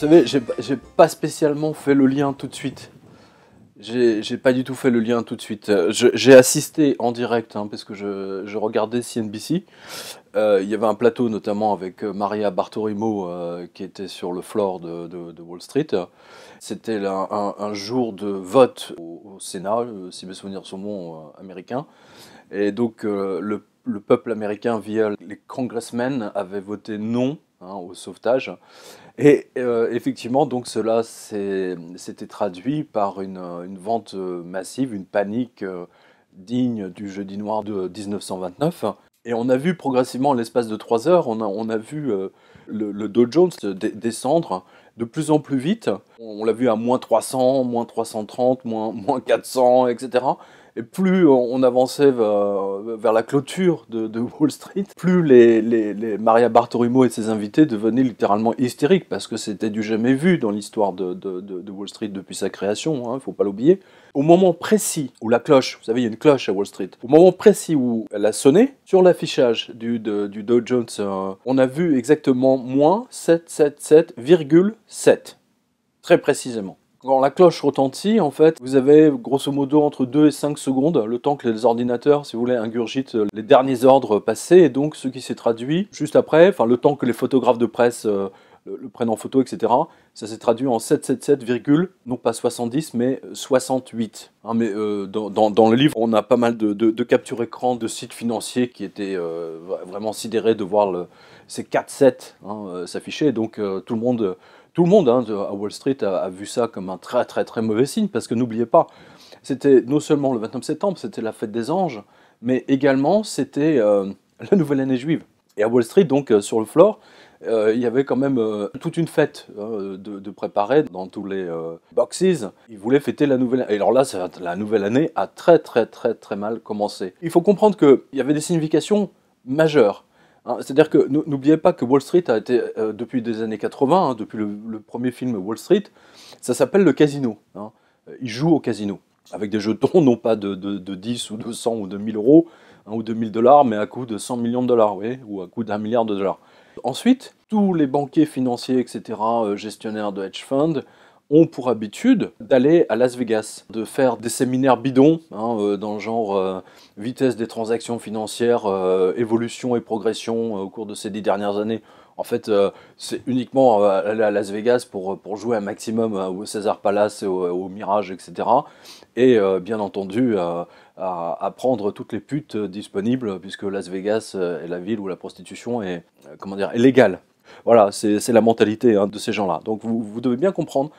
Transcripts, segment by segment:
Vous savez, j'ai pas spécialement fait le lien tout de suite. J'ai pas du tout fait le lien tout de suite. Euh, j'ai assisté en direct, hein, parce que je, regardais CNBC. Euh, il y avait un plateau notamment avec euh, Maria Bartorimo qui était sur le floor de, Wall Street. C'était un, un, jour de vote au, Sénat, si mes souvenirs sont bons, américain. Et donc le, peuple américain via les congressmen avait voté non hein, au sauvetage. Et euh, effectivement, donc cela s'était traduit par une, vente euh, massive, une panique euh, digne du jeudi noir de 1929. Et on a vu progressivement, en l'espace de 3 heures, on a, vu le, Dow Jones descendre de plus en plus vite. On, l'a vu à moins 300, moins 330, moins 400, etc. Et plus on avançait euh, vers, la clôture de, Wall Street, plus les, Maria Bartiromo et ses invités devenaient littéralement hystériques parce que c'était du jamais vu dans l'histoire de, Wall Street depuis sa création, il hein, ne faut pas l'oublier. Au moment précis où la cloche, vous savez, il y a une cloche à Wall Street, au moment précis où elle a sonné, sur l'affichage du, Dow Jones, euh, on a vu exactement moins 777,7. Très précisément. Quand la cloche retentit, en fait, vous avez grosso modo entre 2 et 5 secondes, le temps que les ordinateurs, si vous voulez, ingurgitent les derniers ordres passés, et donc ce qui s'est traduit juste après, enfin le temps que les photographes de presse euh, le prennent en photo, etc. Ça s'est traduit en 777, non pas 70, mais 68. Hein, mais euh, dans, dans, dans, le livre, on a pas mal de, captures écran de sites financiers qui étaient euh, vraiment sidérés de voir le, ces 4-7 s'afficher, hein, s'afficher. Donc tout le monde tout le monde hein, à Wall Street a, vu ça comme un très très très mauvais signe, parce que n'oubliez pas, c'était non seulement le 29 septembre, c'était la fête des anges, mais également c'était euh, la nouvelle année juive. Et à Wall Street, donc euh, sur le floor, euh, il y avait quand même toute une fête hein, de, préparer dans tous les boxes. Ils voulaient fêter la nouvelle année. Et alors là, la nouvelle année a très très très très mal commencé. Il faut comprendre qu'il y avait des significations majeures ah, c'est-à-dire que n'oubliez pas que Wall Street a été, euh, depuis des années 80, hein, depuis le, premier film Wall Street, ça s'appelle le casino. Hein. Euh, il Ils jouent au casino, avec des jetons non pas de, 10 ou 200 100 ou de 1000 euros ou de 1000 hein, dollars, mais à coût de 100 millions de dollars, ou à coût d'un milliard de dollars. Ensuite, tous les banquiers financiers, etc., euh, gestionnaires de hedge funds, ont pour habitude d'aller à Las Vegas, de faire des séminaires bidons hein, euh, dans le genre euh, vitesse des transactions financières, euh, évolution et progression au cours de ces dix dernières années. En fait, c'est uniquement aller à Las Vegas pour, pour jouer un maximum au César Palace, au, au Mirage, etc. Et bien entendu, à, prendre toutes les putes disponibles, puisque Las Vegas est la ville où la prostitution est, comment dire, est légale. Voilà, c'est la mentalité hein, de ces gens-là. Donc vous, devez bien comprendre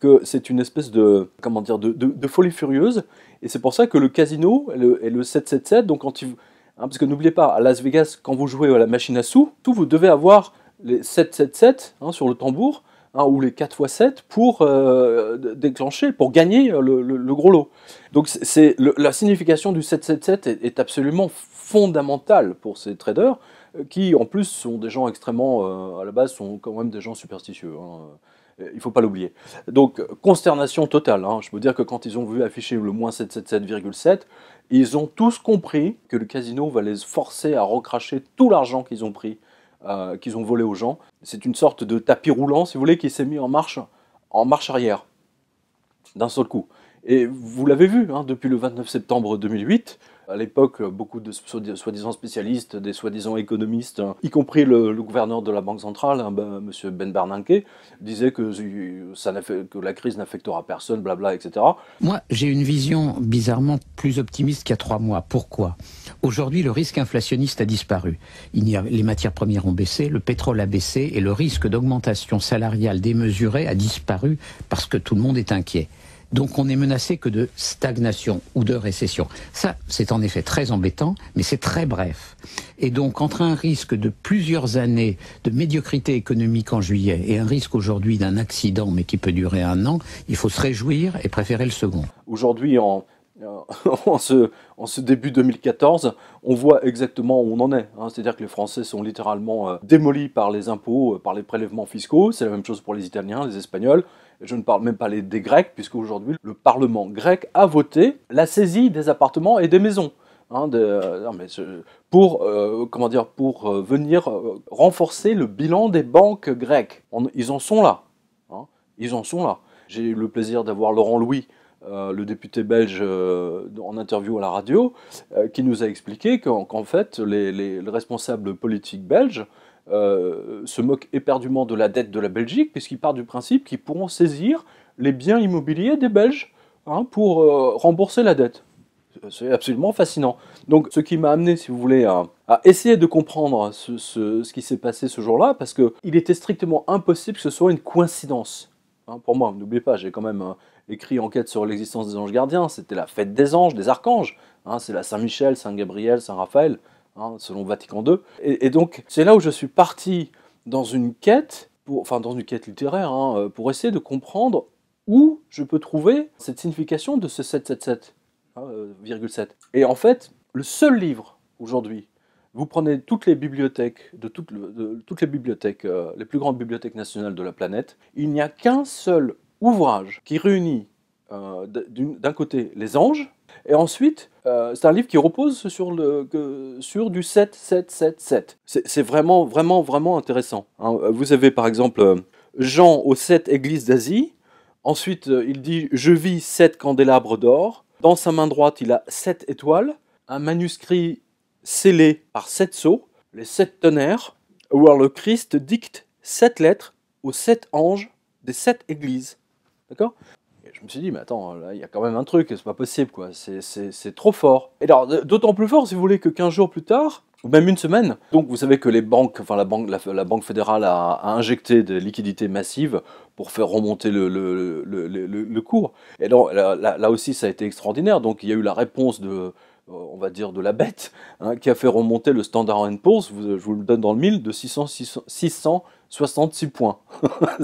que c'est une espèce de, comment dire, de, folie furieuse. Et c'est pour ça que le casino et le, 777, donc hein, parce que n'oubliez pas, à Las Vegas, quand vous jouez à la machine à sous, tout, vous devez avoir les 777 hein, sur le tambour, ou les 4x7 pour euh, déclencher, pour gagner le, gros lot. Donc la signification du 777 est absolument fondamentale pour ces traders. Euh, qui en plus sont des gens extrêmement, euh, à la base, sont quand même des gens superstitieux. Hein, euh, il ne faut pas l'oublier. Donc, consternation totale. Hein. Je peux dire que quand ils ont vu afficher le moins 777,7, ils ont tous compris que le casino va les forcer à recracher tout l'argent qu'ils ont pris, qu'ils ont volé aux gens. C'est une sorte de tapis roulant, si vous voulez, qui s'est mis en marche, en marche arrière, d'un seul coup. Et vous l'avez vu, hein, depuis le 29 septembre 2008, à l'époque, beaucoup de soi-disant spécialistes, des soi-disant économistes, hein, y compris le, gouverneur de la Banque centrale, hein, ben, M. Ben Bernanke, disaient que, la crise n'affectera personne, blabla, etc. Moi, j'ai une vision bizarrement plus optimiste qu'il y a trois mois. Pourquoi Aujourd'hui, le risque inflationniste a disparu. les matières premières ont baissé, le pétrole a baissé et le risque d'augmentation salariale démesurée a disparu parce que tout le monde est inquiet. Donc on n'est menacé que de stagnation ou de récession. Ça, c'est en effet très embêtant, mais c'est très bref. Et donc entre un risque de plusieurs années de médiocrité économique en juillet et un risque aujourd'hui d'un accident, mais qui peut durer un an, il faut se réjouir et préférer le second. Aujourd'hui, en, euh, ce, début 2014, on voit exactement où on en est. Hein. C'est-à-dire que les Français sont littéralement euh, démolis par les impôts, euh, par les prélèvements fiscaux. C'est la même chose pour les Italiens, les Espagnols. Je ne parle même pas des Grecs, puisque aujourd'hui le Parlement grec a voté la saisie des appartements et des maisons. Hein, pour euh, comment dire pour euh, venir euh, renforcer le bilan des banques grecques. ils en sont là. Hein, ils en sont là. J'ai eu le plaisir d'avoir Laurent Louis, le député belge, en interview à la radio, qui nous a expliqué qu'en fait les responsables politiques belges euh, se moque éperdument de la dette de la Belgique, puisqu'il part du principe qu'ils pourront saisir les biens immobiliers des Belges hein, pour euh, rembourser la dette. C'est absolument fascinant. Donc ce qui m'a amené, si vous voulez, à, essayer de comprendre ce, qui s'est passé ce jour-là, parce qu'il était strictement impossible que ce soit une coïncidence. Hein. pour moi, n'oubliez pas, j'ai quand même euh, écrit Enquête sur l'existence des anges gardiens, c'était la fête des anges, des archanges. Hein. c'est la Saint-Michel, Saint-Gabriel, Saint-Raphaël. Hein, selon Vatican II. Et, donc, c'est là où je suis parti dans une quête, pour, enfin dans une quête littéraire, hein, euh, pour essayer de comprendre où je peux trouver cette signification de ce 777, hein, euh, Et en fait, le seul livre aujourd'hui, vous prenez toutes les bibliothèques, de, toutes, toutes les bibliothèques, euh, les plus grandes bibliothèques nationales de la planète, il n'y a qu'un seul ouvrage qui réunit euh, d'un côté les anges, et ensuite, euh, c'est un livre qui repose sur, le, sur du 7, 7, 7, 7. C'est vraiment, vraiment, vraiment intéressant. Hein. Vous avez par exemple euh, Jean aux sept églises d'Asie. Ensuite, il dit Je vis sept candélabres d'or. Dans sa main droite, il a sept étoiles, un manuscrit scellé par sept sceaux, les sept tonnerres, où le Christ dicte sept lettres aux sept anges des sept églises. D'accord je me suis dit, mais attends, là, il y a quand même un truc, c'est pas possible, quoi. C'est trop fort. Et alors, d'autant plus fort, si vous voulez, que 15 jours plus tard, ou même une semaine. Donc vous savez que les banques, enfin la banque, la, banque fédérale a, injecté des liquidités massives pour faire remonter le, le, cours. Et donc là, aussi ça a été extraordinaire. Donc il y a eu la réponse de, on va dire, de la bête, hein, qui a fait remonter le Standard Poor's, je vous le donne dans le mille, de 666 points.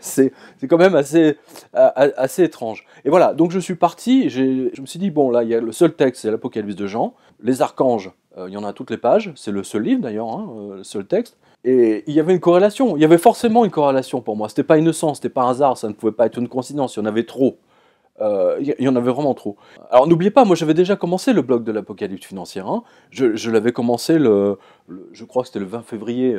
c'est quand même assez, assez étrange. Et voilà, donc je suis parti, je me suis dit, bon, là, il y a le seul texte, c'est l'Apocalypse de Jean, les archanges, euh, il y en a toutes les pages, c'est le seul livre d'ailleurs, hein, euh, le seul texte. Et il y avait une corrélation, il y avait forcément une corrélation pour moi, c'était pas innocent, c'était pas un hasard, ça ne pouvait pas être une coïncidence, il y en avait trop il euh, y, en avait vraiment trop. Alors n'oubliez pas, moi j'avais déjà commencé le blog de l'apocalypse financière. Hein. Je, l'avais commencé le, je crois que c'était le 20 février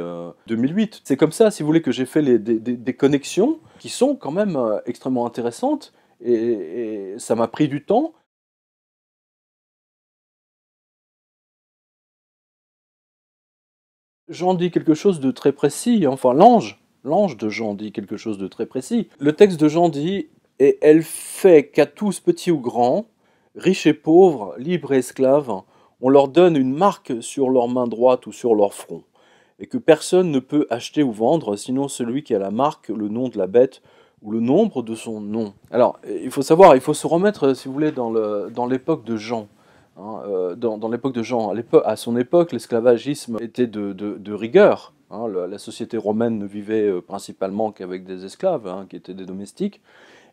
2008. Euh, C'est comme ça, si vous voulez, que j'ai fait des, connexions qui sont quand même euh, extrêmement intéressantes et, ça m'a pris du temps. Jean dit quelque chose de très précis, hein. enfin l'ange, l'ange de Jean dit quelque chose de très précis. Le texte de Jean dit et elle fait qu'à tous, petits ou grands, riches et pauvres, libres et esclaves, on leur donne une marque sur leur main droite ou sur leur front, et que personne ne peut acheter ou vendre, sinon celui qui a la marque, le nom de la bête ou le nombre de son nom. Alors, il faut savoir, il faut se remettre, si vous voulez, dans l'époque dans de Jean. Hein, euh, dans, dans l'époque de Jean, à, son époque, l'esclavagisme était de, de, rigueur. Hein. la, société romaine ne vivait euh, principalement qu'avec des esclaves, hein, qui étaient des domestiques.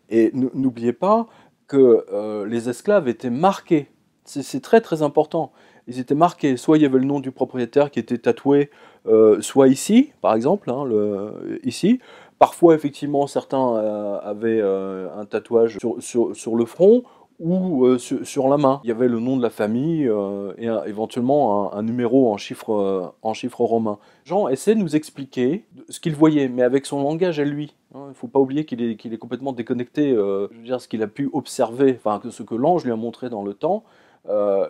Et n'oubliez pas que euh, les esclaves étaient marqués. C'est très très important. Ils étaient marqués. Soit il y avait le nom du propriétaire qui était tatoué, euh, soit ici, par exemple, hein, ici. Parfois, effectivement, certains euh, avaient un tatouage sur le front ou euh, sur, la main. Il y avait le nom de la famille euh, et éventuellement un, numéro euh, en chiffre, romain. Jean essaie de nous expliquer ce qu'il voyait, mais avec son langage à lui. Hein, il ne faut pas oublier qu'il est, complètement déconnecté, je dire, ce qu'il a pu observer, enfin ce que l'ange lui a montré dans le temps.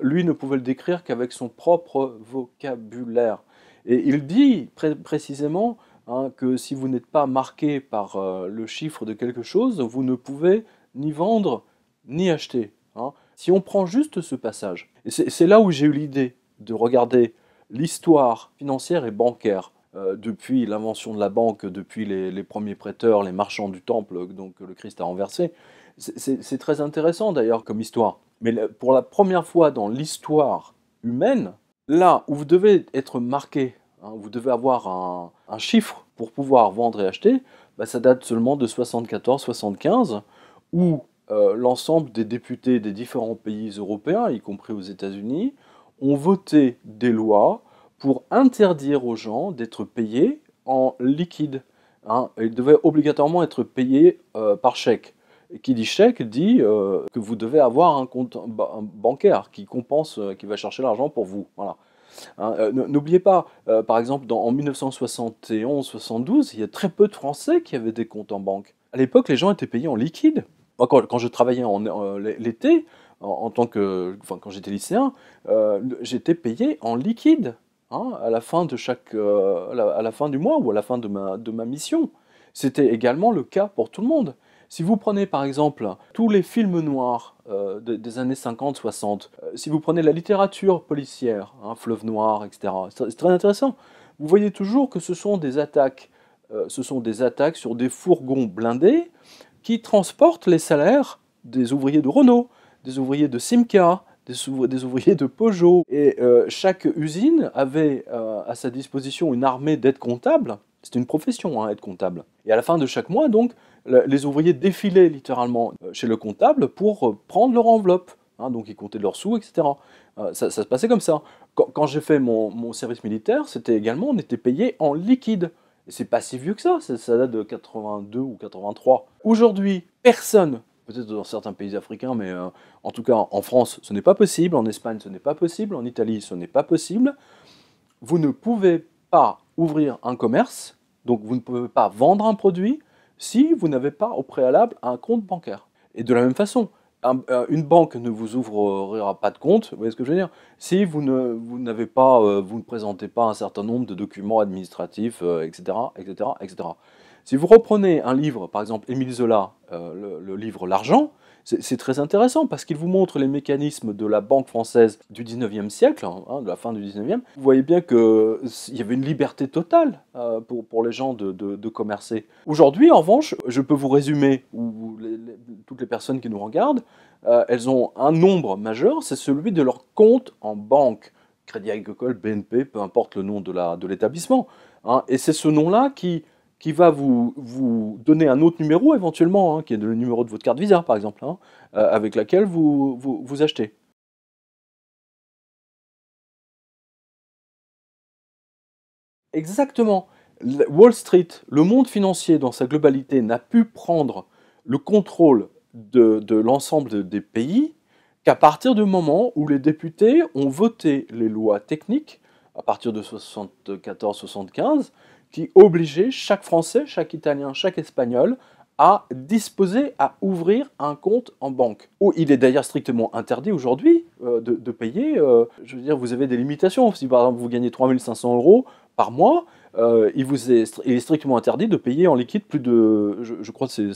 lui ne pouvait le décrire qu'avec son propre vocabulaire. Et il dit précisément hein, que si vous n'êtes pas marqué par le chiffre de quelque chose, vous ne pouvez ni vendre, ni acheter. Hein. Si on prend juste ce passage, c'est là où j'ai eu l'idée de regarder l'histoire financière et bancaire euh, depuis l'invention de la banque, depuis les, premiers prêteurs, les marchands du temple, donc le Christ a renversé. C'est très intéressant d'ailleurs comme histoire. Mais pour la première fois dans l'histoire humaine, là où vous devez être marqué, hein, vous devez avoir un, chiffre pour pouvoir vendre et acheter, bah, ça date seulement de 74-75, où euh, l'ensemble des députés des différents pays européens, y compris aux États-Unis, ont voté des lois pour interdire aux gens d'être payés en liquide. Hein. Ils devaient obligatoirement être payés euh, par chèque. Et qui dit chèque dit euh, que vous devez avoir un compte bancaire qui compense, qui va chercher l'argent pour vous. Voilà. Hein, n'oubliez pas, par exemple, en 1971-72, il y a très peu de Français qui avaient des comptes en banque. À l'époque, les gens étaient payés en liquide quand, je travaillais en, l'été, en, tant que, quand j'étais lycéen, euh, j'étais payé en liquide hein, à la fin de chaque, euh, à, la, fin du mois ou à la fin de ma, de ma mission. C'était également le cas pour tout le monde. Si vous prenez par exemple tous les films noirs euh, des années 50-60, si vous prenez la littérature policière, hein, Fleuve Noir, etc., c'est très intéressant. Vous voyez toujours que ce sont des attaques, ce sont des attaques sur des fourgons blindés qui transportent les salaires des ouvriers de Renault, des ouvriers de Simca, des, ouvriers de Peugeot. Et euh, chaque usine avait euh, à sa disposition une armée d'aides comptables. C'est une profession, être hein, comptable. Et à la fin de chaque mois, donc, les ouvriers défilaient littéralement euh, chez le comptable pour prendre leur enveloppe. Hein, donc ils comptaient leurs sous, etc. ça, se passait comme ça. Quand, j'ai fait mon, mon, service militaire, c'était également, on était payé en liquide c'est pas si vieux que ça, ça, date de 82 ou 83. Aujourd'hui, personne, peut-être dans certains pays africains, mais euh, en tout cas en France, ce n'est pas possible, en Espagne, ce n'est pas possible, en Italie, ce n'est pas possible. Vous ne pouvez pas ouvrir un commerce, donc vous ne pouvez pas vendre un produit si vous n'avez pas au préalable un compte bancaire. Et de la même façon, une banque ne vous ouvrira pas de compte, vous voyez ce que je veux dire Si vous ne, pas, euh, présentez pas un certain nombre de documents administratifs, etc., etc., etc. Si vous reprenez un livre, par exemple Émile Zola, euh, le livre L'argent, c'est très intéressant parce qu'il vous montre les mécanismes de la banque française du 19e siècle, hein, hein, de la fin du 19e. Vous voyez bien qu'il y avait une liberté totale euh, pour, pour, les gens de, commercer. Aujourd'hui, en revanche, je peux vous résumer, ou toutes les personnes qui nous regardent, euh, elles ont un nombre majeur, c'est celui de leur compte en banque. Crédit Agricole, BNP, peu importe le nom de l'établissement. De hein, et c'est ce nom-là qui qui va vous, donner un autre numéro éventuellement, hein, qui est le numéro de votre carte Visa par exemple, hein, euh, avec laquelle vous, vous, achetez. Exactement. Wall Street, le monde financier dans sa globalité n'a pu prendre le contrôle de, de l'ensemble des pays qu'à partir du moment où les députés ont voté les lois techniques, à partir de 74-75, qui obligeait chaque Français, chaque Italien, chaque Espagnol à disposer, à ouvrir un compte en banque. Où il est d'ailleurs strictement interdit aujourd'hui euh, de, payer. Euh, je veux dire, vous avez des limitations. Si par exemple vous gagnez 3500 euros par mois, euh, il, vous est, strictement interdit de payer en liquide plus de, je, crois que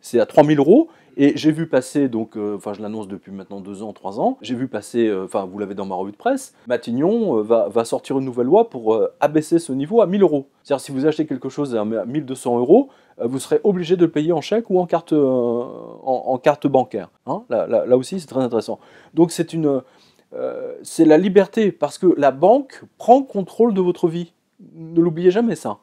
c'est à 3000 euros. Et j'ai vu passer, donc, euh, enfin je l'annonce depuis maintenant deux ans, trois ans, j'ai vu passer, euh, enfin vous l'avez dans ma revue de presse, Matignon va, sortir une nouvelle loi pour abaisser ce niveau à 1000 euros. C'est-à-dire si vous achetez quelque chose à 1200 euros, vous serez obligé de le payer en chèque ou en carte, en, carte bancaire. Hein. là, aussi c'est très intéressant. Donc c'est une... c'est la liberté, parce que la banque prend contrôle de votre vie. Ne l'oubliez jamais ça.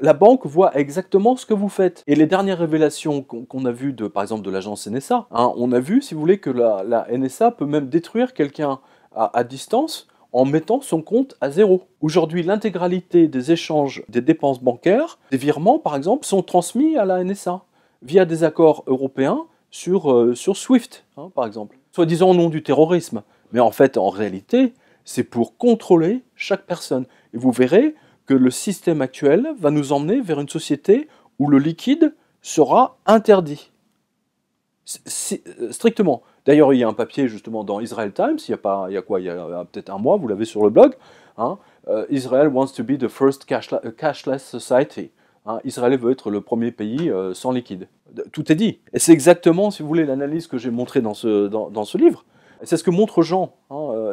La banque voit exactement ce que vous faites. Et les dernières révélations qu'on a vues, de, par exemple, de l'agence NSA, hein, on a vu, si vous voulez, que la, NSA peut même détruire quelqu'un à, distance en mettant son compte à zéro. Aujourd'hui, l'intégralité des échanges des dépenses bancaires, des virements par exemple, sont transmis à la NSA via des accords européens sur, euh, SWIFT, hein, par exemple. Soit disant au nom du terrorisme. Mais en fait, en réalité, c'est pour contrôler chaque personne. Et vous verrez que le système actuel va nous emmener vers une société où le liquide sera interdit. Euh, strictement. D'ailleurs, il y a un papier justement dans Israel Times, il y a, pas, il y a quoi Il y a euh, peut-être un mois, vous l'avez sur le blog. Hein, euh, Israel wants to be the first cashless society. Hein, Israël veut être le premier pays sans liquide. Tout est dit. Et c'est exactement, si vous voulez, l'analyse que j'ai montrée dans ce, dans, ce livre. C'est ce que montre Jean.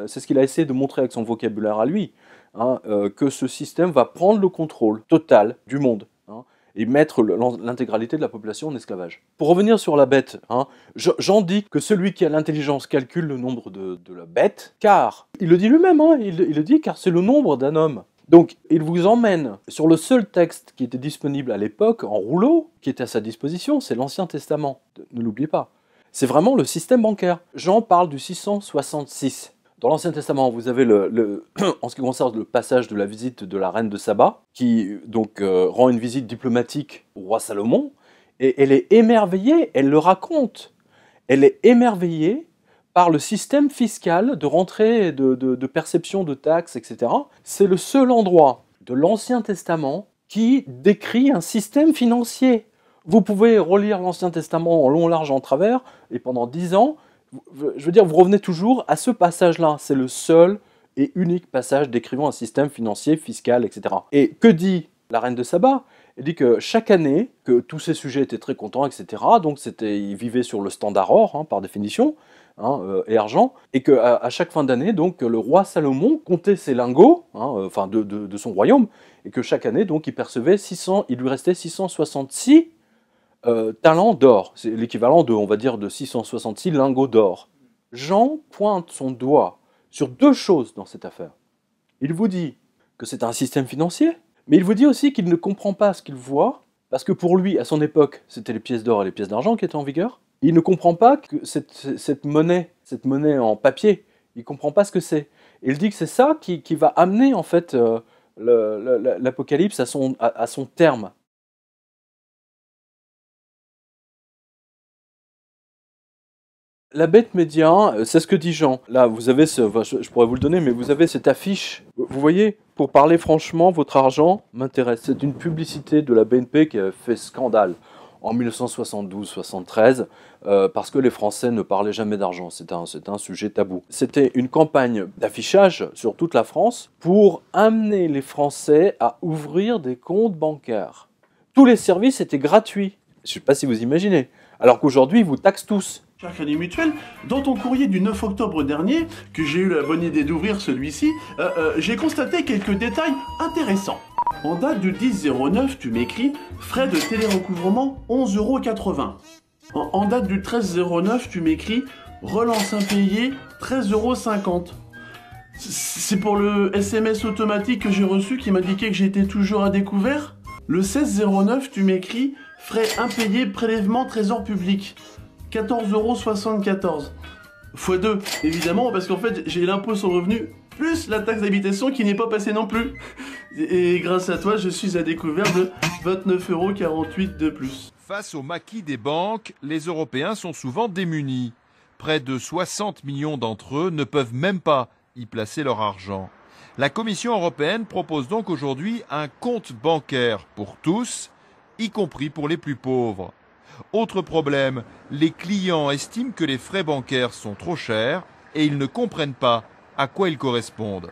Euh, c'est ce qu'il a essayé de montrer avec son vocabulaire à lui, hein, euh, que ce système va prendre le contrôle total du monde hein, et mettre l'intégralité de la population en esclavage. Pour revenir sur la bête, hein, Jean j'en dis que celui qui a l'intelligence calcule le nombre de, la bête, car, il le dit lui-même, il, il le dit, car c'est le nombre d'un homme. Donc, il vous emmène sur le seul texte qui était disponible à l'époque, en rouleau, qui était à sa disposition, c'est l'Ancien Testament. Ne l'oubliez pas. C'est vraiment le système bancaire. Jean parle du 666. Dans l'Ancien Testament, vous avez le, en ce qui concerne le passage de la visite de la reine de Saba, qui donc euh, rend une visite diplomatique au roi Salomon, et elle est émerveillée, elle le raconte. Elle est émerveillée par le système fiscal de rentrée, de, de perception de taxes, etc. C'est le seul endroit de l'Ancien Testament qui décrit un système financier. Vous pouvez relire l'Ancien Testament en long, large, en travers, et pendant dix ans, je veux dire, vous revenez toujours à ce passage-là. C'est le seul et unique passage décrivant un système financier, fiscal, etc. Et que dit la reine de Saba Elle dit que chaque année, que tous ces sujets étaient très contents, etc. Donc c'était, ils vivaient sur le standard or, hein, par définition, hein, euh, et argent, et qu'à chaque fin d'année, donc le roi Salomon comptait ses lingots, hein, euh, enfin de, de, son royaume, et que chaque année, donc il percevait 600, il lui restait 666 euh, talent d'or, c'est l'équivalent de, on va dire, de 666 lingots d'or. Jean pointe son doigt sur deux choses dans cette affaire. Il vous dit que c'est un système financier, mais il vous dit aussi qu'il ne comprend pas ce qu'il voit, parce que pour lui, à son époque, c'était les pièces d'or et les pièces d'argent qui étaient en vigueur. Il ne comprend pas que cette, monnaie, cette monnaie en papier, il ne comprend pas ce que c'est. Il dit que c'est ça qui, va amener en fait euh, l'apocalypse à son terme. La bête média, euh, c'est ce que dit Jean. Là, vous avez ce, je, pourrais vous le donner, mais vous avez cette affiche. Vous voyez, pour parler franchement, votre argent m'intéresse. C'est une publicité de la BNP qui a fait scandale en 1972-73 euh, parce que les Français ne parlaient jamais d'argent. C'est un, un, sujet tabou. C'était une campagne d'affichage sur toute la France pour amener les Français à ouvrir des comptes bancaires. Tous les services étaient gratuits. Je ne sais pas si vous imaginez alors qu'aujourd'hui, vous taxe tous. Cher Crédit Mutuel, dans ton courrier du 9 octobre dernier, que j'ai eu la bonne idée d'ouvrir celui-ci, euh, euh, j'ai constaté quelques détails intéressants. En date du 10-09, tu m'écris frais de télérecouvrement 11,80€. En, en date du 13-09, tu m'écris relance impayée 13,50€. C'est pour le SMS automatique que j'ai reçu qui m'indiquait que j'étais toujours à découvert le 16-09, tu m'écris frais impayés, prélèvement trésor public. 14,74€. x 2, évidemment, parce qu'en fait, j'ai l'impôt sur le revenu plus la taxe d'habitation qui n'est pas passée non plus. Et grâce à toi, je suis à découvert de 29,48€ de plus. Face au maquis des banques, les Européens sont souvent démunis. Près de 60 millions d'entre eux ne peuvent même pas y placer leur argent. La Commission européenne propose donc aujourd'hui un compte bancaire pour tous, y compris pour les plus pauvres. Autre problème, les clients estiment que les frais bancaires sont trop chers et ils ne comprennent pas à quoi ils correspondent.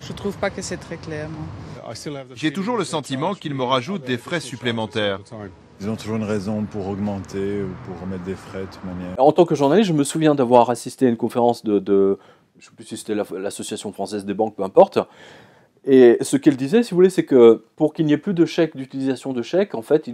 Je trouve pas que c'est très clair. J'ai toujours le sentiment qu'ils me rajoutent des frais supplémentaires. Ils ont toujours une raison pour augmenter, pour remettre des frais de toute manière. En tant que journaliste, je me souviens d'avoir assisté à une conférence de je ne sais plus si c'était l'Association française des banques, peu importe. Et ce qu'elle disait, si vous voulez, c'est que pour qu'il n'y ait plus de chèques, d'utilisation de chèques, en fait,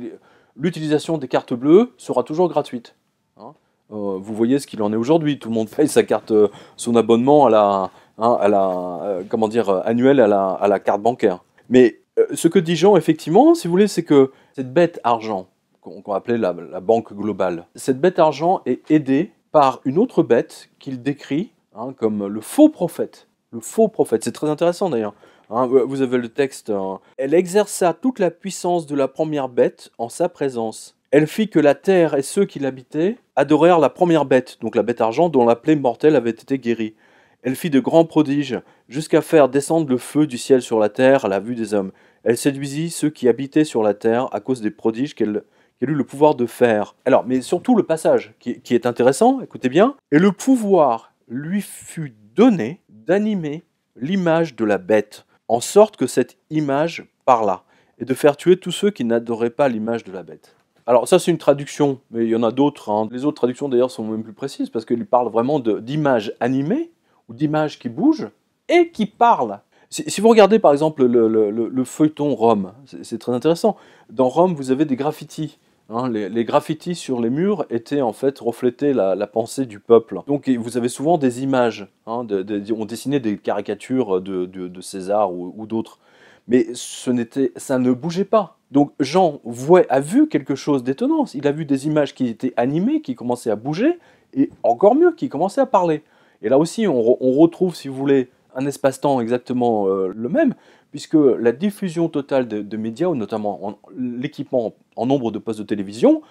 l'utilisation des cartes bleues sera toujours gratuite. Hein. Euh, vous voyez ce qu'il en est aujourd'hui. Tout le monde paye sa carte, euh, son abonnement à la, hein, à la euh, comment dire, annuel à la, carte bancaire. Mais ce que dit Jean, effectivement, si vous voulez, c'est que cette bête argent, qu'on appelait la, la banque globale, cette bête argent est aidée par une autre bête qu'il décrit Hein, comme le faux prophète. Le faux prophète, c'est très intéressant d'ailleurs. Hein. Euh, vous avez le texte. Hein. Elle exerça toute la puissance de la première bête en sa présence. Elle fit que la terre et ceux qui l'habitaient adorèrent la première bête, donc la bête argent dont la plaie mortelle avait été guérie. Elle fit de grands prodiges, jusqu'à faire descendre le feu du ciel sur la terre à la vue des hommes. Elle séduisit ceux qui habitaient sur la terre à cause des prodiges qu'elle eut le pouvoir de faire. Alors, mais surtout le passage qui, qui est intéressant, écoutez bien, et le pouvoir lui fut donné d'animer l'image de la bête, en sorte que cette image parla, et de faire tuer tous ceux qui n'adoraient pas l'image de la bête. Alors ça c'est une traduction, mais il y en a d'autres. Hein. Les autres traductions d'ailleurs sont même plus précises, parce qu'il parle vraiment d'images animées, ou d'images qui bougent, et qui parlent. Si, vous regardez par exemple le feuilleton Rome, c'est très intéressant. Dans Rome, vous avez des graffitis Hein, les, graffitis sur les murs étaient en fait reflétaient la, pensée du peuple. Donc vous avez souvent des images, hein, on dessinait des caricatures de, César ou, d'autres, mais ce ça ne bougeait pas. Donc Jean voit, a vu quelque chose d'étonnant. Il a vu des images qui étaient animées, qui commençaient à bouger, et encore mieux, qui commençaient à parler. Et là aussi, on, retrouve, si vous voulez, un espace-temps exactement euh, le même, puisque la diffusion totale de, de médias, notamment l'équipement en nombre de postes de télévision,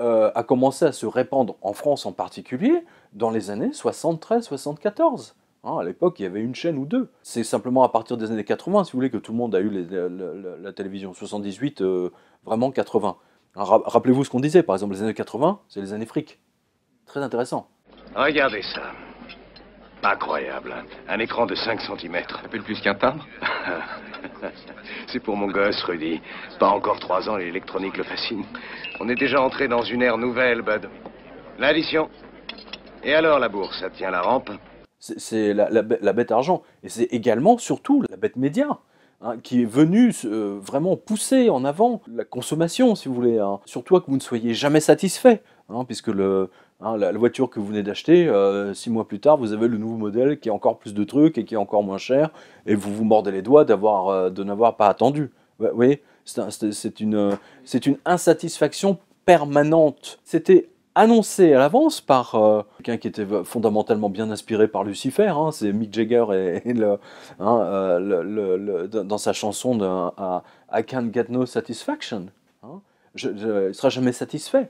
euh, a commencé à se répandre en France en particulier dans les années 73-74. Hein, à l'époque, il y avait une chaîne ou deux. C'est simplement à partir des années 80, si vous voulez, que tout le monde a eu la, télévision. 78, euh, vraiment 80. Hein, rappelez-vous ce qu'on disait, par exemple, les années 80, c'est les années fric. Très intéressant. Regardez ça. Incroyable, hein. un écran de 5 cm. Ça plus qu'un timbre C'est pour mon gosse, Rudy. Pas encore 3 ans, l'électronique le fascine. On est déjà entré dans une ère nouvelle, Bud. L'addition. Et alors, la bourse, ça tient la rampe C'est la, la, bête argent. Et c'est également, surtout, la bête média. Hein, qui est venu euh, vraiment pousser en avant la consommation, si vous voulez, hein. surtout que vous ne soyez jamais satisfait, puisque le, Hein, la, voiture que vous venez d'acheter, euh, six mois plus tard, vous avez le nouveau modèle qui a encore plus de trucs et qui est encore moins cher, et vous vous mordez les doigts euh, de n'avoir pas attendu. Vous voyez, c'est, une, insatisfaction permanente. C'était annoncé à l'avance par euh, quelqu'un qui était fondamentalement bien inspiré par Lucifer, hein, c'est Mick Jagger hein, dans sa chanson de, I Can't Get No Satisfaction. Je, il ne sera jamais satisfait.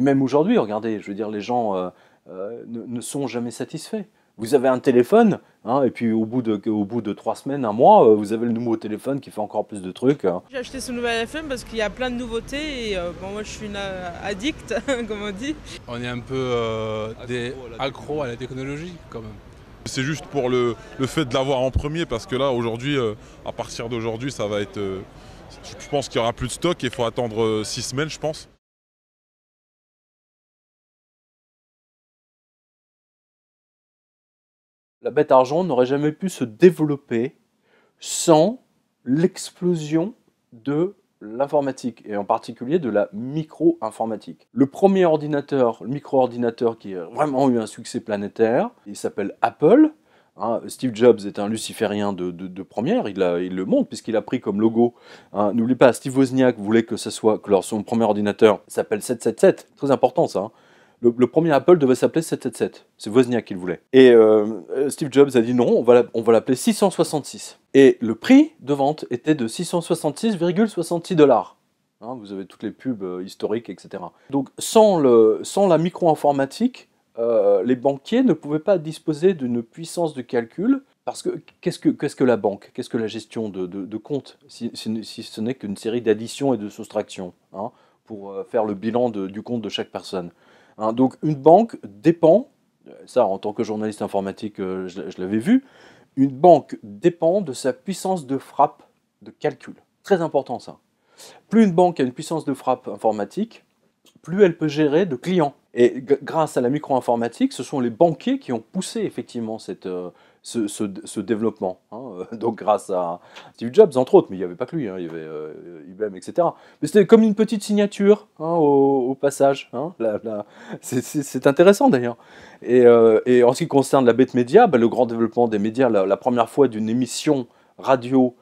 même aujourd'hui, regardez, je veux dire, les gens euh, euh, ne, sont jamais satisfaits. Vous avez un téléphone, hein, et puis au bout, de, trois semaines, un mois, euh, vous avez le nouveau téléphone qui fait encore plus de trucs. Hein. J'ai acheté ce nouvel iPhone parce qu'il y a plein de nouveautés, et moi je suis une addict, comme on dit. On est un peu des accro à la technologie, quand même. C'est juste pour le, fait de l'avoir en premier, parce que là, aujourd'hui, à partir d'aujourd'hui, ça va être je pense qu'il n'y aura plus de stock il faut attendre six semaines, je pense. la bête argent n'aurait jamais pu se développer sans l'explosion de l'informatique et en particulier de la micro-informatique. Le premier ordinateur, le micro-ordinateur qui a vraiment eu un succès planétaire, il s'appelle Apple. Hein. Steve Jobs est un luciférien de, première, il, le montre puisqu'il a pris comme logo. Hein. N'oubliez pas, Steve Wozniak voulait que ce soit que son premier ordinateur s'appelle 777, très important ça. Hein le, premier Apple devait s'appeler 777. C'est Wozniak qu'il voulait. Et euh, euh, Steve Jobs a dit non, on va, l'appeler 666. Et le prix de vente était de 666,66 dollars. Hein, vous avez toutes les pubs euh, historiques, etc. Donc sans, la micro-informatique, les banquiers ne pouvaient pas disposer d'une puissance de calcul parce que qu'est-ce que, que la banque Qu'est-ce que la gestion de, de, compte si, ce n'est qu'une série d'additions et de soustractions hein, pour faire le bilan du compte de chaque personne Hein, donc une banque dépend, ça en tant que journaliste informatique euh, je, l'avais vu, une banque dépend de sa puissance de frappe de calcul. Très important ça. Plus une banque a une puissance de frappe informatique, plus elle peut gérer de clients. Et grâce à la micro-informatique, ce sont les banquiers qui ont poussé effectivement cette, euh, ce, développement. Hein, euh, donc grâce à Steve Jobs, entre autres, mais il n'y avait pas que lui, hein, il y avait euh, IBM, etc. Mais c'était comme une petite signature hein, au, passage. C'est intéressant d'ailleurs. Euh, et, en ce qui concerne la bête média, ben, le grand développement des médias, la, première fois d'une émission radio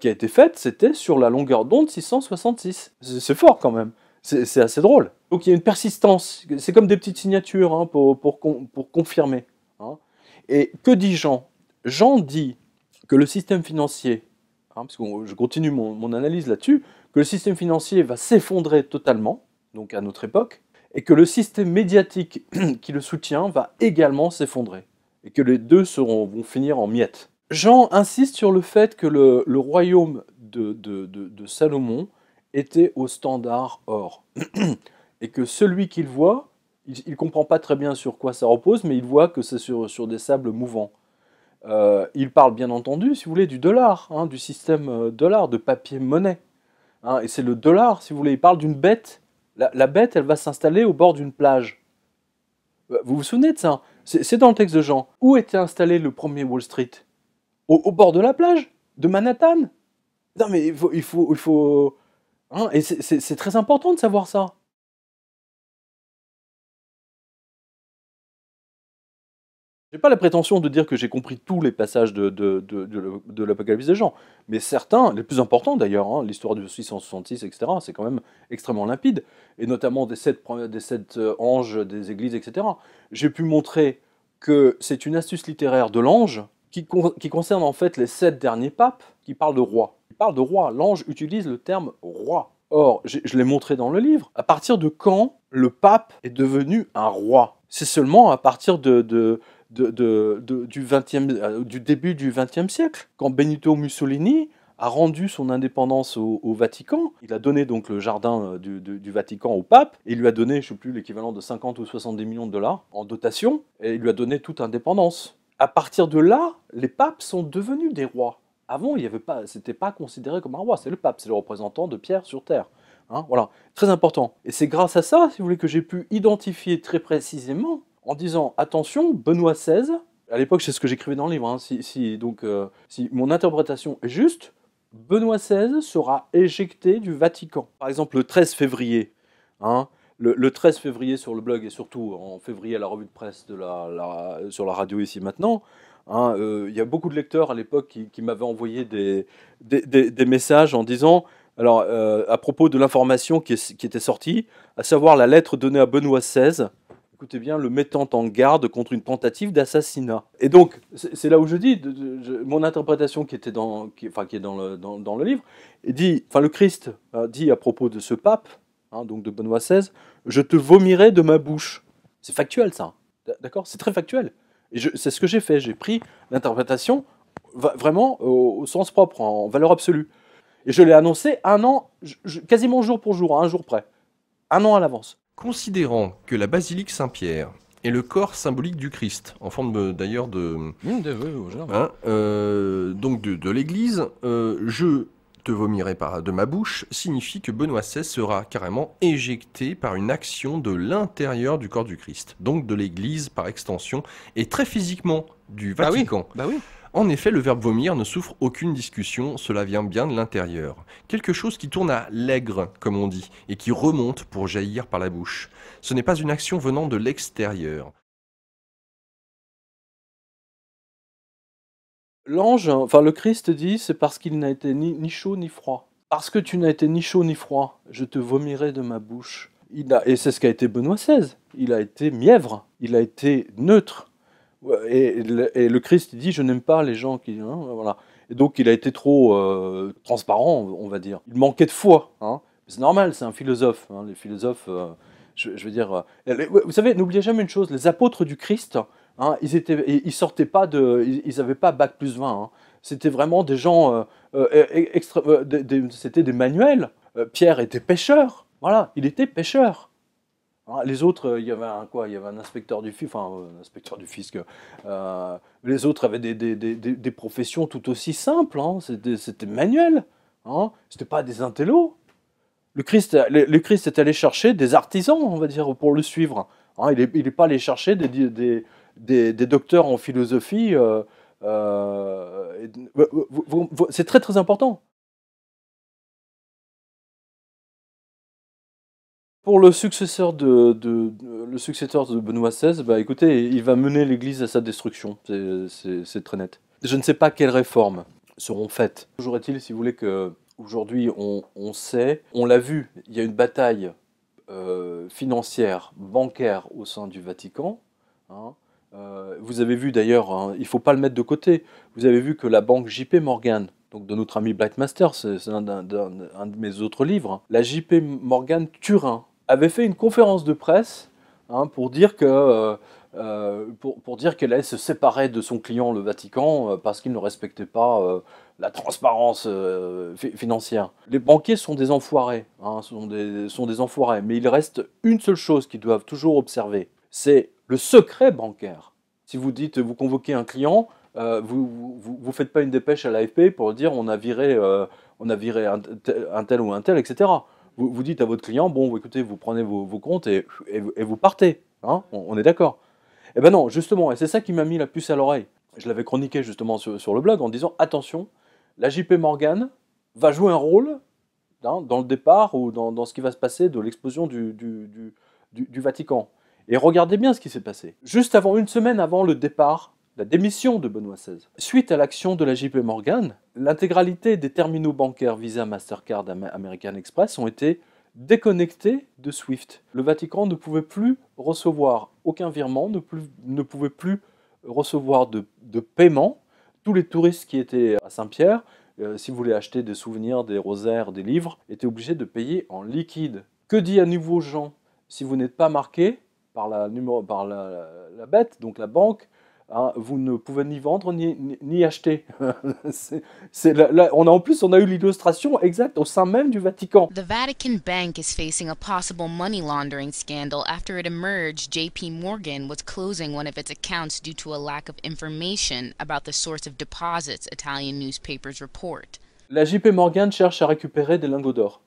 qui a été faite, c'était sur la longueur d'onde 666. C'est fort quand même. C'est assez drôle. Donc il y a une persistance. C'est comme des petites signatures pour, pour confirmer. Et que dit Jean Jean dit que le système financier, hein, que je continue mon, analyse là-dessus, que le système financier va s'effondrer totalement, donc à notre époque, et que le système médiatique qui le soutient va également s'effondrer, et que les deux seront, vont finir en miettes. Jean insiste sur le fait que le, royaume de, de Salomon était au standard or, et que celui qu'il voit il ne comprend pas très bien sur quoi ça repose, mais il voit que c'est sur, sur, des sables mouvants. Euh, il parle bien entendu, si vous voulez, du dollar, hein, du système euh, dollar, de papier-monnaie. Hein, et c'est le dollar, si vous voulez, il parle d'une bête. La, bête, elle va s'installer au bord d'une plage. Euh, vous vous souvenez de ça hein C'est dans le texte de Jean. Où était installé le premier Wall Street au, bord de la plage De Manhattan Non mais il faut... Il faut, et c'est très important de savoir ça. n'ai pas la prétention de dire que j'ai compris tous les passages de, de, l'Apocalypse des Jean, mais certains, les plus importants d'ailleurs, hein, l'histoire du 666, etc., c'est quand même extrêmement limpide, et notamment des sept, des euh, anges des églises, etc. J'ai pu montrer que c'est une astuce littéraire de l'ange qui, qui, concerne en fait les sept derniers papes qui parlent de roi. Il parle de roi, l'ange utilise le terme roi. Or, je l'ai montré dans le livre, à partir de quand le pape est devenu un roi C'est seulement à partir de de, du, 20 euh, du début du XXe siècle, quand Benito Mussolini a rendu son indépendance au, Vatican. Il a donné donc le jardin euh, du, Vatican au pape et il lui a donné, je ne sais plus, l'équivalent de 50 ou 70 millions de dollars en dotation et il lui a donné toute indépendance. À partir de là, les papes sont devenus des rois. Avant, il n'y avait pas, c'était pas considéré comme un roi, c'est le pape, c'est le représentant de Pierre sur terre. Hein, voilà, très important. Et c'est grâce à ça, si vous voulez, que j'ai pu identifier très précisément en disant attention, Benoît XVI, à l'époque c'est ce que j'écrivais dans le livre, hein. si, donc, euh, si mon interprétation est juste, Benoît XVI sera éjecté du Vatican. Par exemple, le 13 février, hein, le, 13 février sur le blog et surtout en février à la revue de presse de la, sur la radio ici maintenant, hein, euh, il y a beaucoup de lecteurs à l'époque qui, m'avaient envoyé des, messages en disant, alors euh, à propos de l'information qui, qui, était sortie, à savoir la lettre donnée à Benoît XVI, écoutez bien, le mettant en garde contre une tentative d'assassinat. Et donc, c'est là où je dis, mon interprétation qui, était dans, enfin, qui est dans le, dans, le livre, dit, enfin, le Christ hein, dit à propos de ce pape, hein, donc de Benoît XVI, je te vomirai de ma bouche. C'est factuel, ça. Hein. D'accord C'est très factuel. Et c'est ce que j'ai fait. J'ai pris l'interprétation vraiment au, sens propre, en valeur absolue. Et je l'ai annoncé un an, quasiment jour pour jour, un jour près. Un an à l'avance. Considérant que la basilique Saint-Pierre est le corps symbolique du Christ, en forme d'ailleurs de, mmh, de hein, euh, donc de, l'Église, euh, je te vomirai par, de ma bouche signifie que Benoît XVI sera carrément éjecté par une action de l'intérieur du corps du Christ, donc de l'Église par extension, et très physiquement du ah Vatican. bah oui. En effet, le verbe vomir ne souffre aucune discussion, cela vient bien de l'intérieur. Quelque chose qui tourne à l'aigre, comme on dit, et qui remonte pour jaillir par la bouche. Ce n'est pas une action venant de l'extérieur. L'ange, enfin le Christ dit, c'est parce qu'il n'a été ni, chaud ni froid. Parce que tu n'as été ni chaud ni froid, je te vomirai de ma bouche. Il a, et c'est ce qu'a été Benoît XVI. Il a été mièvre, il a été neutre et, le Christ dit Je n'aime pas les gens qui. Hein, voilà. Et donc il a été trop euh, transparent, on va dire. Il manquait de foi. Hein. C'est normal, c'est un philosophe. Hein. Les philosophes, euh, je, veux dire. Euh, vous savez, n'oubliez jamais une chose les apôtres du Christ, ils, pas de. Ils n'avaient pas bac plus 20. C'était vraiment des gens. E, c'était des manuels. Pierre était pêcheur. Voilà, il était pêcheur. Ah, les autres, euh, il y avait un quoi Il y avait un inspecteur du fisc, euh, euh, les autres avaient des, professions tout aussi simples. Hein. C'était manuel. Ce hein. C'était pas des intellos. Le Christ, est allé chercher des artisans, on va dire, pour le suivre. Hein. il n'est pas allé chercher des, docteurs en philosophie. c'est très très important. Pour le successeur de, le successeur de Benoît XVI, bah, écoutez, il va mener l'Église à sa destruction, c'est très net. Je ne sais pas quelles réformes seront faites. Toujours est-il, si vous voulez, que aujourd'hui on, sait, on l'a vu, il y a une bataille euh, financière, bancaire au sein du Vatican. Hein. Euh, vous avez vu d'ailleurs, hein, il ne faut pas le mettre de côté, vous avez vu que la banque JP Morgan, donc de notre ami Blackmaster, c'est un, de mes autres livres, hein, la JP Morgan Turin avait fait une conférence de presse hein, pour dire que euh, euh, pour, dire qu'elle allait se séparer de son client, le Vatican, euh, parce qu'il ne respectait pas la transparence financière. Les banquiers sont des enfoirés, hein, sont, des, sont des enfoirés, mais il reste une seule chose qu'ils doivent toujours observer, c'est le secret bancaire. Si vous dites, vous convoquez un client, vous ne faites pas une dépêche à l'AFP pour dire on a viré, on a viré un tel ou un tel, etc vous, dites à votre client, bon, écoutez, vous prenez vos, comptes et, vous partez. Hein, on, est d'accord. Eh bien non, justement, et c'est ça qui m'a mis la puce à l'oreille. Je l'avais chroniqué justement sur, le blog en disant, attention, la JP Morgan va jouer un rôle hein, dans le départ ou dans, ce qui va se passer de l'explosion du Vatican. Et regardez bien ce qui s'est passé. Juste avant, une semaine avant le départ la démission de Benoît XVI. Suite à l'action de la JP Morgan, l'intégralité des terminaux bancaires Visa, Mastercard, American Express ont été déconnectés de SWIFT. Le Vatican ne pouvait plus recevoir aucun virement, ne, pouvait plus recevoir de, paiement. Tous les touristes qui étaient à Saint-Pierre, s'ils euh, si vous acheter des souvenirs, des rosaires, des livres, étaient obligés de payer en liquide. Que dit à nouveau Jean Si vous n'êtes pas marqué par, la bête, donc la banque, Hein, vous ne pouvez ni vendre ni, ni, ni acheter. c'est, c'est là, là, on a, en plus, on a eu l'illustration exacte au sein même du Vatican. The Vatican Bank is facing a possible money laundering scandal after it emerged JP Morgan was closing one of its accounts due to a lack of information about the source of deposits, Italian newspapers report. La JP Morgan cherche à récupérer des lingots d'or.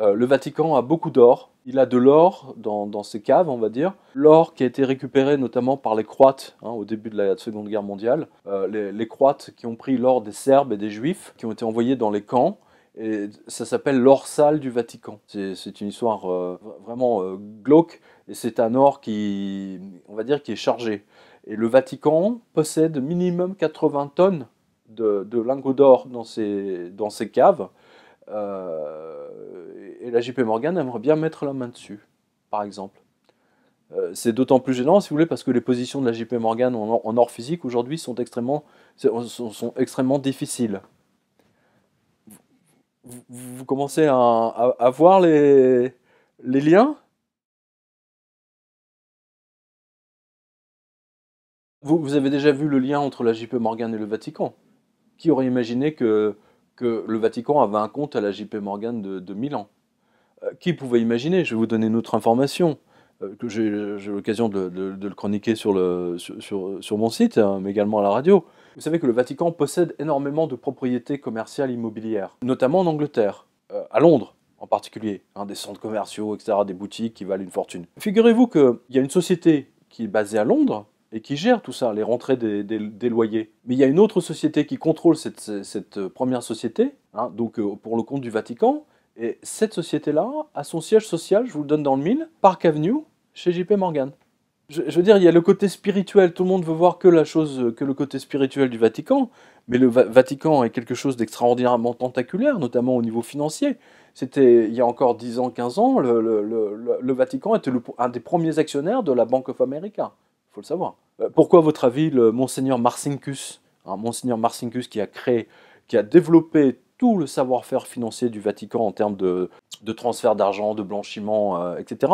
Euh, le Vatican a beaucoup d'or il a de l'or dans, ses caves, on va dire. L'or qui a été récupéré notamment par les Croates hein, au début de la Seconde Guerre mondiale. Euh, les, Croates qui ont pris l'or des Serbes et des Juifs, qui ont été envoyés dans les camps. Et ça s'appelle l'or sale du Vatican. C'est une histoire euh, vraiment euh, glauque. Et c'est un or qui, on va dire, qui est chargé. Et le Vatican possède minimum 80 tonnes de, lingots d'or dans ses, dans ses caves et la JP Morgan aimerait bien mettre la main dessus, par exemple. Euh, c'est d'autant plus gênant, si vous voulez, parce que les positions de la JP Morgan en, or physique aujourd'hui sont extrêmement, sont, extrêmement difficiles. Vous, commencez à, voir les, liens vous, avez déjà vu le lien entre la JP Morgan et le Vatican Qui aurait imaginé que, le Vatican avait un compte à la JP Morgan de, de Milan euh, qui pouvait imaginer Je vais vous donner une autre information euh, que j'ai l'occasion de, le chroniquer sur, le, sur, mon site, hein, mais également à la radio. Vous savez que le Vatican possède énormément de propriétés commerciales immobilières, notamment en Angleterre, euh, à Londres en particulier, hein, des centres commerciaux, etc., des boutiques qui valent une fortune. Figurez-vous qu'il y a une société qui est basée à Londres et qui gère tout ça, les rentrées des, loyers. Mais il y a une autre société qui contrôle cette, première société, hein, donc pour le compte du Vatican, et cette société-là a son siège social, je vous le donne dans le mille, Park Avenue, chez JP Morgan. Je, veux dire, il y a le côté spirituel, tout le monde veut voir que la chose, que le côté spirituel du Vatican, mais le Vatican est quelque chose d'extraordinairement tentaculaire, notamment au niveau financier. C'était il y a encore 10 ans, 15 ans, le, Vatican était un des premiers actionnaires de la Bank of America. Il faut le savoir. Euh, pourquoi, à votre avis, le Monseigneur Marcinkus, un hein, Monseigneur Marcinkus qui a créé, qui a développé tout le savoir-faire financier du Vatican en termes de, transfert d'argent, de blanchiment, euh, etc.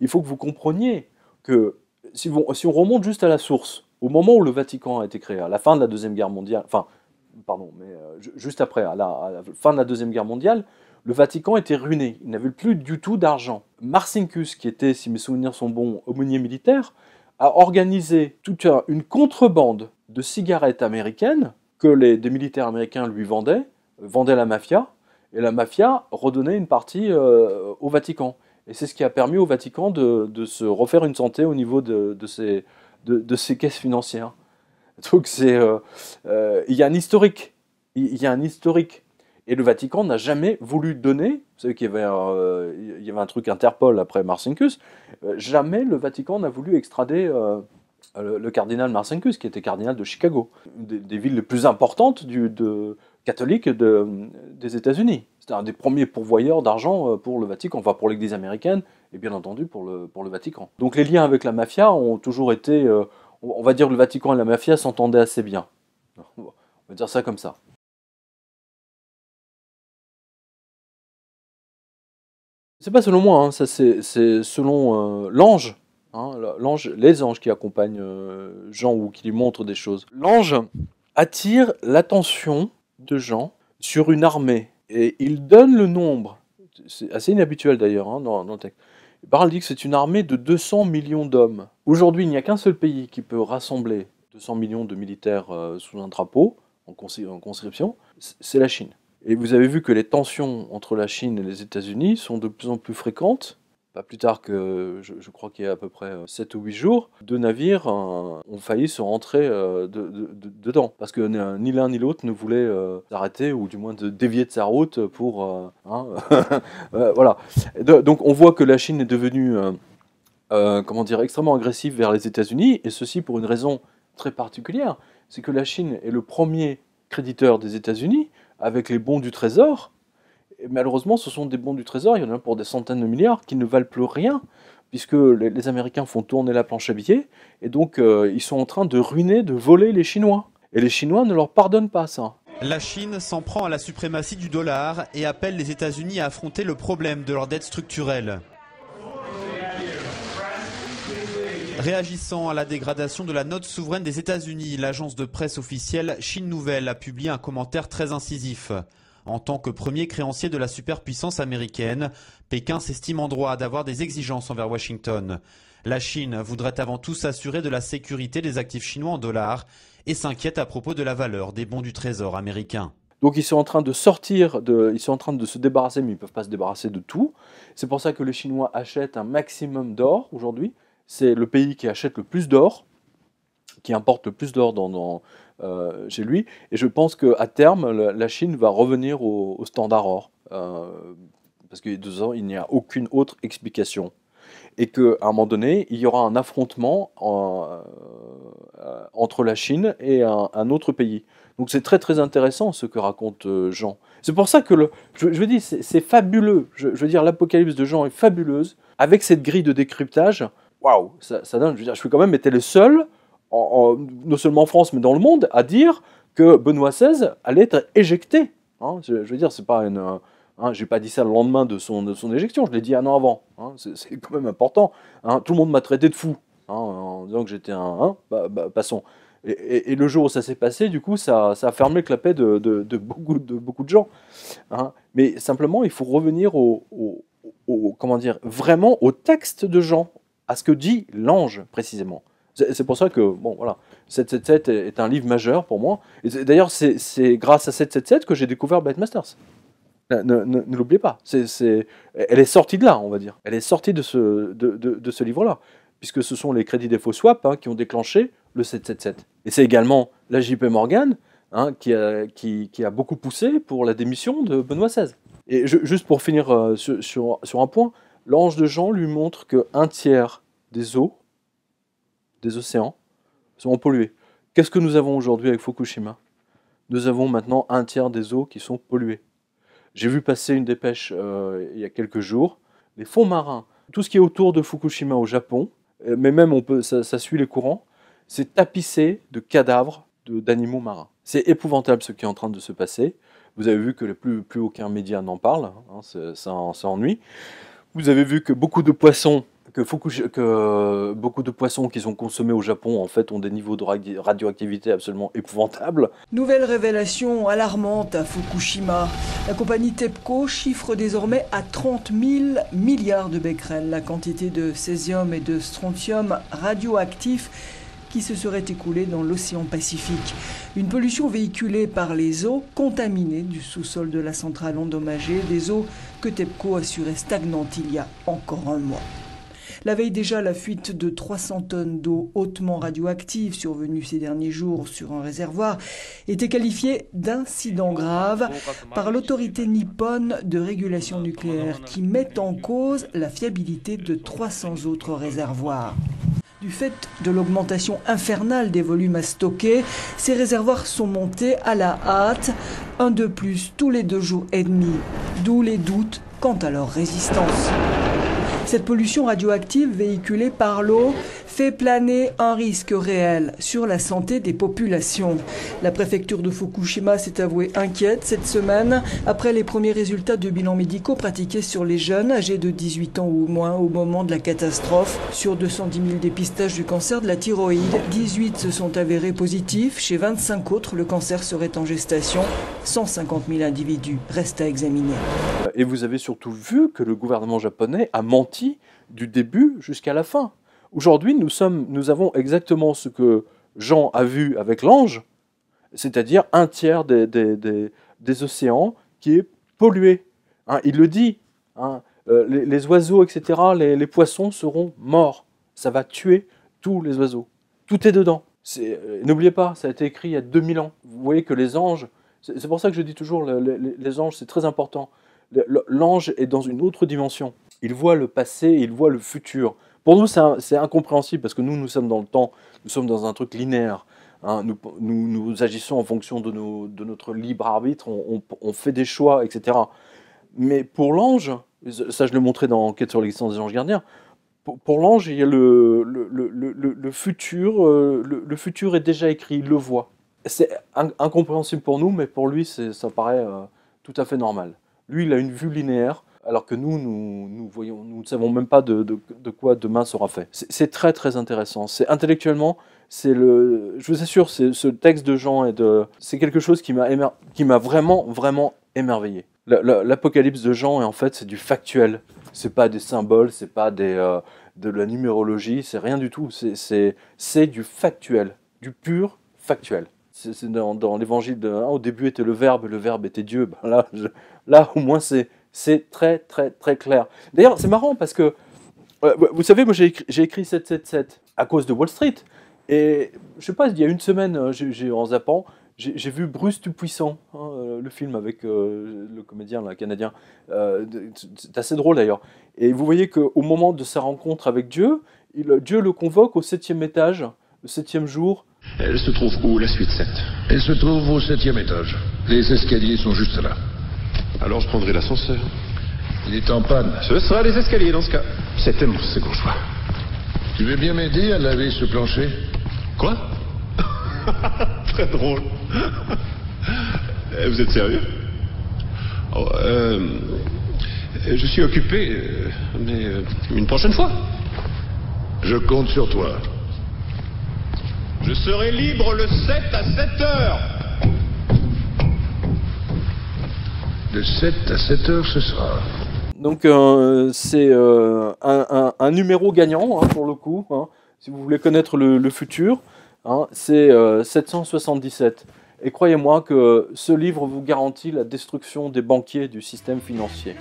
Il faut que vous compreniez que si, vous, si on remonte juste à la source, au moment où le Vatican a été créé, à la fin de la Deuxième Guerre mondiale, enfin, pardon, mais euh, juste après, à la, fin de la Deuxième Guerre mondiale, le Vatican était ruiné, il n'avait plus du tout d'argent. Marcinkus, qui était, si mes souvenirs sont bons, aumônier militaire, a organisé toute une contrebande de cigarettes américaines que les, des militaires américains lui vendaient vendait la mafia, et la mafia redonnait une partie euh, au Vatican. Et c'est ce qui a permis au Vatican de, se refaire une santé au niveau de, de, ses, de, ses caisses financières. Donc c'est, euh, euh, il y a un historique, il y a un historique. Et le Vatican n'a jamais voulu donner, vous savez qu'il y avait, un, il y avait un truc Interpol après Marcinkus, jamais le Vatican n'a voulu extrader le, cardinal Marcinkus, qui était cardinal de Chicago, des, villes les plus importantes du, de, catholique des États-Unis. c'est un des premiers pourvoyeurs d'argent euh, pour le Vatican, enfin pour l'Église américaine et bien entendu pour le, Vatican. Donc les liens avec la mafia ont toujours été, euh, on va dire le Vatican et la mafia s'entendaient assez bien. On va dire ça comme ça. C'est pas selon moi, hein, ça c'est selon euh, hein, l'ange, les anges qui accompagnent Jean ou qui lui montrent des choses. L'ange attire l'attention de gens sur une armée. Et il donne le nombre, c'est assez inhabituel d'ailleurs hein, dans, dans, le texte. Barral dit que c'est une armée de 200 millions d'hommes. Aujourd'hui, il n'y a qu'un seul pays qui peut rassembler 200 millions de militaires euh, sous un drapeau, en, en conscription, c'est la Chine. Et vous avez vu que les tensions entre la Chine et les États-Unis sont de plus en plus fréquentes, pas plus tard que je, crois qu'il y a à peu près 7 euh, ou 8 jours, deux navires euh, ont failli se rentrer euh, dedans. Parce que ni l'un ni l'autre ne voulait s'arrêter ou du moins dévier de sa route pour. Hein, voilà. Donc on voit que la Chine est devenue comment dire, extrêmement agressive vers les États-Unis, et ceci pour une raison très particulière c'est que la Chine est le premier créditeur des États-Unis avec les bons du Trésor malheureusement, ce sont des bons du Trésor, il y en a pour des centaines de milliards, qui ne valent plus rien, puisque les, Américains font tourner la planche à billets, et donc euh, ils sont en train de ruiner, de voler les Chinois. Et les Chinois ne leur pardonnent pas ça. La Chine s'en prend à la suprématie du dollar et appelle les États-Unis à affronter le problème de leur dette structurelle. Réagissant à la dégradation de la note souveraine des États-Unis, l'agence de presse officielle Chine Nouvelle a publié un commentaire très incisif en tant que premier créancier de la superpuissance américaine. Pékin s'estime en droit d'avoir des exigences envers Washington. La Chine voudrait avant tout s'assurer de la sécurité des actifs chinois en dollars et s'inquiète à propos de la valeur des bons du Trésor américain. Donc ils sont en train de sortir, ils sont en train de se débarrasser, mais ils ne peuvent pas se débarrasser de tout. C'est pour ça que les Chinois achètent un maximum d'or aujourd'hui. C'est le pays qui achète le plus d'or, qui importe le plus d'or dans, dans, euh, chez lui. Et je pense qu'à terme, la, Chine va revenir au, standard or. Euh, parce a deux ans, il n'y a aucune autre explication. Et qu'à un moment donné, il y aura un affrontement euh, entre la Chine et un, autre pays. Donc c'est très très intéressant ce que raconte euh, Jean. C'est pour ça que je, veux dire, c'est fabuleux. Je, veux dire, l'apocalypse de Jean est fabuleuse. Avec cette grille de décryptage, waouh, ça, ça, donne. Je, veux dire, je suis quand même était le seul non seulement en France, mais dans le monde, à dire que Benoît XVI allait être éjecté. Hein, je, veux dire, c'est pas une. Euh, hein, j'ai pas dit ça le lendemain de son, de son éjection, je l'ai dit un an avant. Hein, c'est quand même important. Hein, tout le monde m'a traité de fou en disant que j'étais un. Bah, bah, passons. Et, le jour où ça s'est passé, du coup, ça, ça a fermé le clapet de, beaucoup, de beaucoup de gens. Mais simplement, il faut revenir au, au, comment dire, vraiment au texte de Jean, à ce que dit l'ange précisément. C'est pour ça que, bon, voilà, 777 est un livre majeur pour moi. D'ailleurs, c'est grâce à 777 que j'ai découvert Masters. Ne, l'oubliez pas. elle est sortie de là, on va dire. Elle est sortie de ce, de, ce livre-là, puisque ce sont les crédits des swap hein, qui ont déclenché le 777. Et c'est également la JP Morgan hein, qui, a, qui, a beaucoup poussé pour la démission de Benoît XVI. Et juste pour finir euh, sur, sur, un point, l'ange de Jean lui montre que tiers des eaux des océans sont pollués Qu'est-ce que nous avons aujourd'hui avec Fukushima Nous avons maintenant un tiers des eaux qui sont polluées. J'ai vu passer une dépêche euh, il y a quelques jours. Les fonds marins, tout ce qui est autour de Fukushima au Japon, euh, mais même on peut, ça, suit les courants, c'est tapissé de cadavres d'animaux marins. C'est épouvantable ce qui est en train de se passer. Vous avez vu que le plus, aucun média n'en parle, hein, ça, ça ennuie. Vous avez vu que beaucoup de poissons que, que beaucoup de poissons qui sont consommés au Japon, en fait, ont des niveaux de radioactivité absolument épouvantables. Nouvelle révélation alarmante à Fukushima. La compagnie TEPCO chiffre désormais à 30 000 milliards de becquerels la quantité de césium et de strontium radioactifs qui se serait écoulés dans l'océan Pacifique. Une pollution véhiculée par les eaux contaminées du sous-sol de la centrale endommagée, des eaux que TEPCO assurait stagnantes il y a encore un mois. La veille déjà, la fuite de 300 tonnes d'eau hautement radioactive survenue ces derniers jours sur un réservoir était qualifiée d'incident grave par l'autorité nippone de régulation nucléaire qui met en cause la fiabilité de 300 autres réservoirs. Du fait de l'augmentation infernale des volumes à stocker, ces réservoirs sont montés à la hâte, un de plus tous les deux jours et demi, d'où les doutes quant à leur résistance. Cette pollution radioactive véhiculée par l'eau, fait planer un risque réel sur la santé des populations. La préfecture de Fukushima s'est avouée inquiète cette semaine après les premiers résultats de bilans médicaux pratiqués sur les jeunes âgés de 18 ans ou moins au moment de la catastrophe. Sur 210 000 dépistages du cancer de la thyroïde, 18 se sont avérés positifs. Chez 25 autres, le cancer serait en gestation. 150 000 individus restent à examiner. Et vous avez surtout vu que le gouvernement japonais a menti du début jusqu'à la fin. Aujourd'hui, nous, avons exactement ce que Jean a vu avec l'ange, c'est-à-dire un tiers des, océans qui est pollué. Hein, il le dit, hein, euh, les, oiseaux, etc., les, poissons seront morts. Ça va tuer tous les oiseaux. Tout est dedans. Euh, n'oubliez pas, ça a été écrit il y a 2000 ans. Vous voyez que les anges, c'est pour ça que je dis toujours, les anges, c'est très important. L'ange est dans une autre dimension. Il voit le passé, il voit le futur. Pour nous, c'est incompréhensible parce que nous, nous sommes dans le temps, nous sommes dans un truc linéaire. Hein. nous, nous, agissons en fonction de, notre libre arbitre, on, fait des choix, etc. Mais pour l'ange, ça je le montrais dans Enquête sur l'existence des anges gardiens, pour, l'ange, il y a le, futur, euh, le, futur est déjà écrit, il le voit. C'est incompréhensible pour nous, mais pour lui, ça paraît euh, tout à fait normal. Lui, il a une vue linéaire, alors que nous, nous, nous voyons, nous ne savons même pas de, quoi demain sera fait. C'est très très intéressant. C'est intellectuellement, c'est le, je vous assure, ce texte de Jean et de, c'est quelque chose qui m'a vraiment vraiment émerveillé. L'Apocalypse de Jean est en fait c'est du factuel. C'est pas des symboles, c'est pas des euh, de la numérologie, c'est rien du tout. C'est du factuel, du pur factuel c'est dans, l'évangile de hein, au début était le verbe, le verbe était Dieu. Ben là, là, au moins c'est c'est très, très, très clair. D'ailleurs, c'est marrant parce que, euh, vous savez, moi j'ai écrit, 777 à cause de Wall Street. Et je sais pas, il y a une semaine, hein, j'ai, en zappant, j'ai, vu Bruce Tout-Puissant, hein, euh, le film avec euh, le comédien canadien. c'est assez drôle d'ailleurs. Et vous voyez qu'au moment de sa rencontre avec Dieu, Dieu le convoque au septième étage, le septième jour. Elle se trouve où, la suite 7 Elle se trouve au septième étage. Les escaliers sont juste là. Alors je prendrai l'ascenseur. Il est en panne. Ce sera les escaliers dans ce cas. C'était mon second choix. Tu veux bien m'aider à laver ce plancher Quoi Très drôle. Vous êtes sérieux oh, euh, Je suis occupé, euh, mais euh, une prochaine fois. Je compte sur toi. Je serai libre le 7 à 7 heures. de 7 à 7 heures ce sera. » Donc euh, c'est euh, un, numéro gagnant hein, pour le coup. Hein. si vous voulez connaître le, futur, hein, c'est 777. Euh, Et croyez-moi que ce livre vous garantit la destruction des banquiers du système financier.